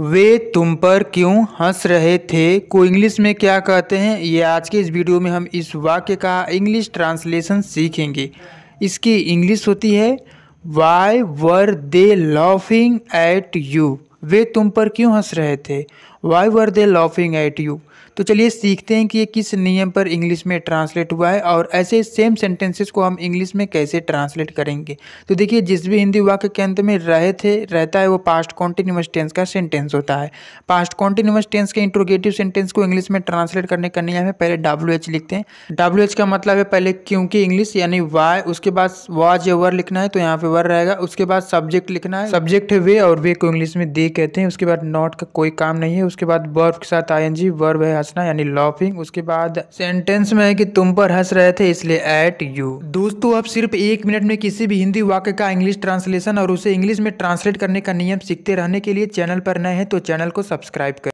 वे तुम पर क्यों हंस रहे थे को इंग्लिश में क्या कहते हैं ये आज के इस वीडियो में हम इस वाक्य का इंग्लिश ट्रांसलेशन सीखेंगे इसकी इंग्लिश होती है why were they laughing at you वे तुम पर क्यों हंस रहे थे why were they laughing at you तो चलिए सीखते हैं कि ये किस नियम पर इंग्लिश में ट्रांसलेट हुआ है और ऐसे सेम सेंटेंसेस को हम इंग्लिश में कैसे ट्रांसलेट करेंगे तो देखिए जिस भी हिंदी वाक्य के अंत में रहे थे रहता है वो पास्ट कॉन्टिन्यूस टेंस का सेंटेंस होता है पास्ट कॉन्टिन्यूस टेंस के इंट्रोगेटिव सेंटेंस को इंग्लिश में ट्रांसलेट करने का नियम है पहले डब्ल्यू एच लिखते हैं डब्ल्यू एच का मतलब है पहले क्योंकि इंग्लिश यानी वाई उसके बाद वाज या वर लिखना है तो यहाँ पे वर रहेगा उसके बाद सब्जेक्ट लिखना है सब्जेक्ट है वे और वे को इंग्लिश में दे कहते हैं उसके बाद नॉट का कोई काम नहीं है उसके बाद वर्ब के साथ आईएनजी वर्ब है हंसना यानी लॉफिंग उसके बाद सेंटेंस में है कि तुम पर हंस रहे थे इसलिए एट यू दोस्तों अब सिर्फ एक मिनट में किसी भी हिंदी वाक्य का इंग्लिश ट्रांसलेशन और उसे इंग्लिश में ट्रांसलेट करने का नियम सीखते रहने के लिए चैनल पर नए हैं तो चैनल को सब्सक्राइब करें